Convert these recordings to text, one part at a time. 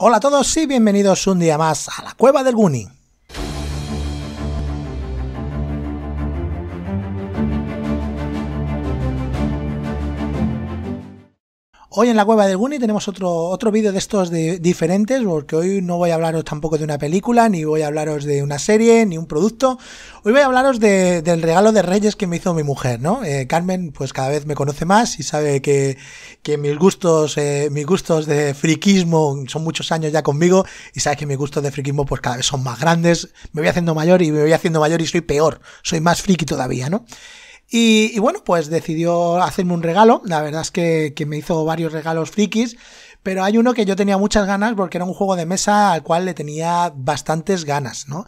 Hola a todos y bienvenidos un día más a la Cueva del Gunning. Hoy en la cueva del Guni tenemos otro, otro vídeo de estos diferentes, porque hoy no voy a hablaros tampoco de una película, ni voy a hablaros de una serie, ni un producto. Hoy voy a hablaros del regalo de Reyes que me hizo mi mujer, ¿no? Eh, Carmen, pues cada vez me conoce más y sabe que, mis gustos, eh, mis gustos de friquismo son muchos años ya conmigo y sabe que mis gustos de friquismo pues cada vez son más grandes, me voy haciendo mayor y me voy haciendo mayor y soy peor, soy más friki todavía, ¿no? Y, bueno, pues decidió hacerme un regalo. La verdad es que, que me hizo varios regalos frikis. Pero hay uno que yo tenía muchas ganas porque era un juego de mesa al cual le tenía bastantes ganas, ¿no?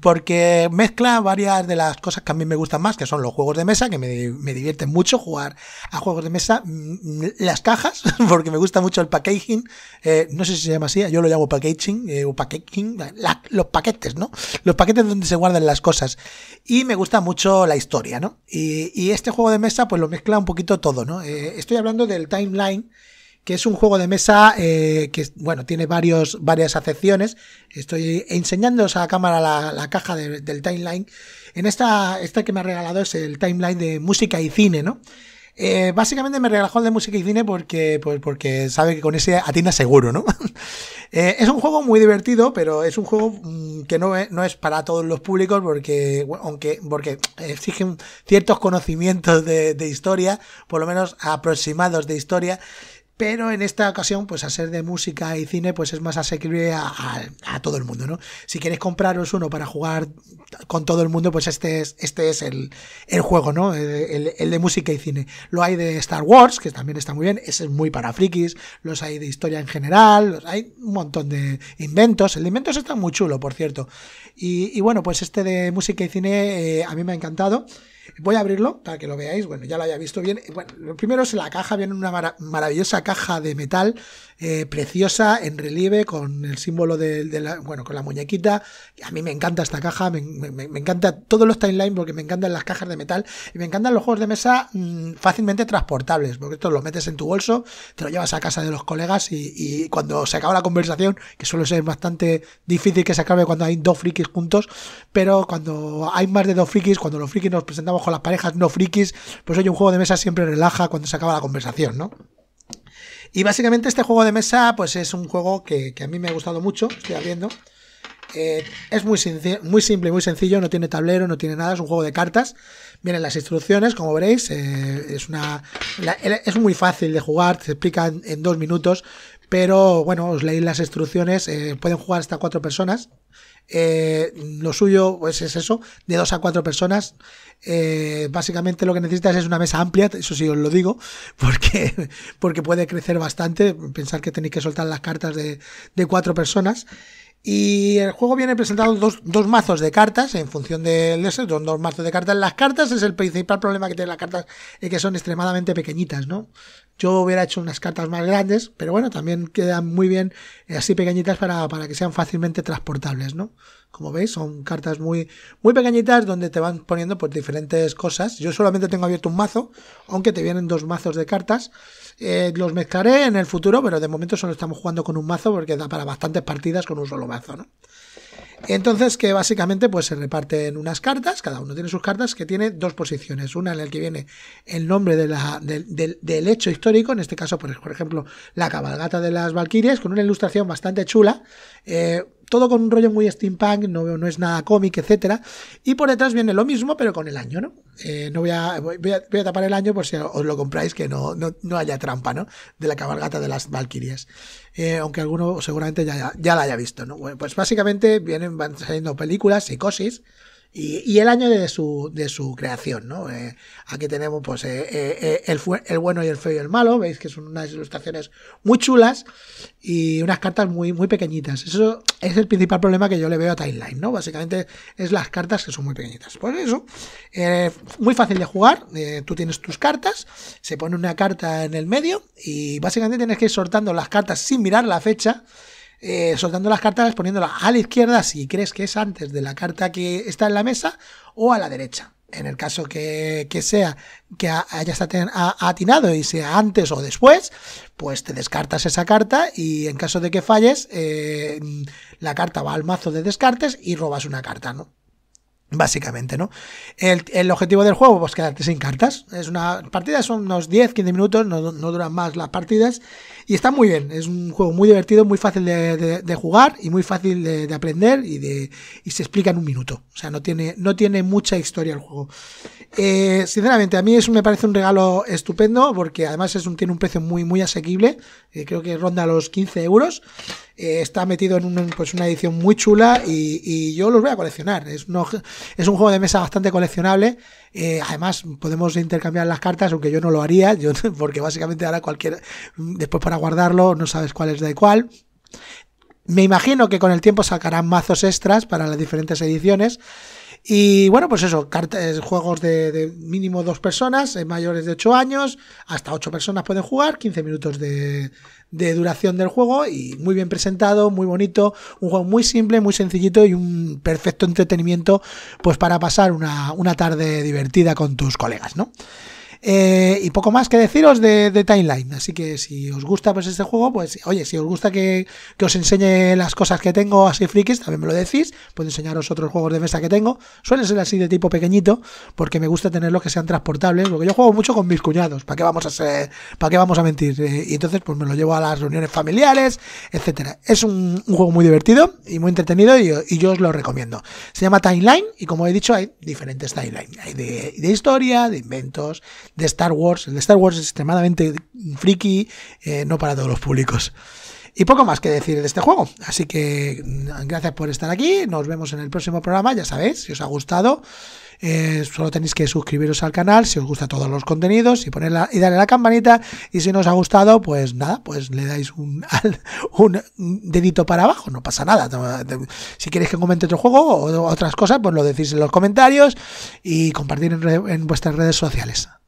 Porque mezcla varias de las cosas que a mí me gustan más, que son los juegos de mesa, que me, me divierten mucho jugar a juegos de mesa, mm, mm, las cajas, porque me gusta mucho el packaging, eh, no sé si se llama así, yo lo llamo packaging, eh, o packaging, los paquetes, ¿no? Los paquetes donde se guardan las cosas. Y me gusta mucho la historia, ¿no? Y, este juego de mesa pues lo mezcla un poquito todo, ¿no? Eh, estoy hablando del timeline que es un juego de mesa eh, que, bueno, tiene varios, varias acepciones. Estoy enseñándoos a la cámara la, caja del timeline. En esta, esta que me ha regalado es el timeline de música y cine, ¿no? Eh, básicamente me regaló el de música y cine porque, pues, porque sabe que con ese atienda seguro, ¿no? Eh, es un juego muy divertido, pero es un juego mm, que no es, no es para todos los públicos porque, aunque, porque exigen ciertos conocimientos de, de historia, por lo menos aproximados de historia pero en esta ocasión, pues a ser de música y cine, pues es más asequible a, todo el mundo, ¿no? Si queréis compraros uno para jugar con todo el mundo, pues este es, este es el, juego, ¿no? El, el, de música y cine. Lo hay de Star Wars, que también está muy bien, ese es muy para frikis, los hay de historia en general, hay un montón de inventos, el de inventos está muy chulo, por cierto. Y, bueno, pues este de música y cine eh, a mí me ha encantado. Voy a abrirlo para que lo veáis. Bueno, ya lo haya visto bien. Bueno, lo primero es la caja. Viene una maravillosa caja de metal, eh, preciosa, en relieve, con el símbolo de, la, bueno, con la muñequita. A mí me encanta esta caja. Me, me, me encanta todos los timelines porque me encantan las cajas de metal. Y me encantan los juegos de mesa mm, fácilmente transportables. Porque esto lo metes en tu bolso, te lo llevas a casa de los colegas y, y cuando se acaba la conversación, que suele ser bastante difícil que se acabe cuando hay dos frikis juntos, pero cuando hay más de dos frikis, cuando los frikis nos presentamos las parejas no frikis, pues oye, un juego de mesa siempre relaja cuando se acaba la conversación, ¿no? Y básicamente este juego de mesa, pues es un juego que, a mí me ha gustado mucho, estoy abriendo. Eh, es muy, muy simple muy sencillo, no tiene tablero, no tiene nada, es un juego de cartas. Vienen las instrucciones, como veréis, eh, es, una, es muy fácil de jugar, se explica en, dos minutos, pero bueno, os leéis las instrucciones, eh, pueden jugar hasta cuatro personas eh, lo suyo pues es eso, de dos a cuatro personas. Eh, básicamente lo que necesitas es una mesa amplia, eso sí os lo digo, porque, porque puede crecer bastante, pensar que tenéis que soltar las cartas de, cuatro personas. Y el juego viene presentado dos, mazos de cartas en función de son dos mazos de cartas. Las cartas es el principal problema que tienen las cartas, es que son extremadamente pequeñitas, ¿no? Yo hubiera hecho unas cartas más grandes, pero bueno, también quedan muy bien eh, así pequeñitas para, que sean fácilmente transportables, ¿no? Como veis, son cartas muy, muy pequeñitas donde te van poniendo pues, diferentes cosas. Yo solamente tengo abierto un mazo, aunque te vienen dos mazos de cartas. Eh, los mezclaré en el futuro, pero de momento solo estamos jugando con un mazo porque da para bastantes partidas con un solo mazo, ¿no? Entonces, que básicamente pues se reparten unas cartas, cada uno tiene sus cartas, que tiene dos posiciones. Una en la que viene el nombre de la, del hecho histórico, en este caso, pues, por, ejemplo, la cabalgata de las Valquirias, con una ilustración bastante chula. Eh, todo con un rollo muy steampunk, no, no es nada cómic, etcétera. Y por detrás viene lo mismo, pero con el año, ¿no? Eh, no voy a, voy a, tapar el año por si os lo compráis, que no, haya trampa, ¿no? De la cabalgata de las Valkyrias. Eh, aunque alguno seguramente ya, la haya visto, ¿no? pues básicamente vienen, van saliendo películas, y psicosis, y, el año de su, de su creación. ¿no? Eh, aquí tenemos pues, eh, eh, el, el, bueno y el feo y el malo, veis que son unas ilustraciones muy chulas y unas cartas muy, muy pequeñitas. Eso es el principal problema que yo le veo a Timeline, ¿no? básicamente es las cartas que son muy pequeñitas. por pues eso, muy fácil de jugar, tú tienes tus cartas, se pone una carta en el medio y básicamente tienes que ir sortando las cartas sin mirar la fecha eh, soltando las cartas, poniéndolas a la izquierda si crees que es antes de la carta que está en la mesa o a la derecha. En el caso que, sea que hayas atinado y sea antes o después, pues te descartas esa carta y en caso de que falles, eh, la carta va al mazo de descartes y robas una carta, ¿no? Básicamente, ¿no? El, objetivo del juego, pues quedarte sin cartas. Es una partida, son unos 10, 15 minutos, no, duran más las partidas. Y está muy bien, es un juego muy divertido, muy fácil de, jugar y muy fácil de, aprender y, de, y se explica en un minuto. O sea, no tiene, no tiene mucha historia el juego. Eh, sinceramente, a mí eso me parece un regalo estupendo porque además es un, tiene un precio muy, muy asequible. Eh, creo que ronda los 15 euros. Eh, está metido en un, pues una edición muy chula y, y, yo los voy a coleccionar. Es no, es un juego de mesa bastante coleccionable. Eh, además, podemos intercambiar las cartas, aunque yo no lo haría, yo, porque básicamente ahora cualquier. Después para guardarlo, no sabes cuál es de cuál. Me imagino que con el tiempo sacarán mazos extras para las diferentes ediciones. Y bueno, pues eso, juegos de, mínimo dos personas, eh, mayores de 8 años, hasta 8 personas pueden jugar, 15 minutos de, de duración del juego y muy bien presentado, muy bonito, un juego muy simple, muy sencillito y un perfecto entretenimiento pues para pasar una, una tarde divertida con tus colegas, ¿no? Eh, y poco más que deciros de, Timeline. Así que si os gusta pues este juego, pues oye, si os gusta que, os enseñe las cosas que tengo así frikis, también me lo decís. Puedo enseñaros otros juegos de mesa que tengo. Suelen ser así de tipo pequeñito, porque me gusta tenerlos que sean transportables. Porque yo juego mucho con mis cuñados. ¿Para qué vamos a para qué vamos a mentir? Eh, y entonces, pues me lo llevo a las reuniones familiares, etcétera. Es un, juego muy divertido y muy entretenido, y, yo os lo recomiendo. Se llama Timeline, y como he dicho, hay diferentes timelines. Hay de historia, de inventos de Star Wars. El de Star Wars es extremadamente friki, eh, no para todos los públicos. Y poco más que decir de este juego. Así que mm, gracias por estar aquí. Nos vemos en el próximo programa. Ya sabéis, si os ha gustado, eh, solo tenéis que suscribiros al canal si os gusta todos los contenidos y, ponerla, y darle a la campanita. Y si no os ha gustado, pues nada, pues le dais un, dedito para abajo. No pasa nada. Si queréis que comente otro juego o otras cosas, pues lo decís en los comentarios y compartir en vuestras redes sociales.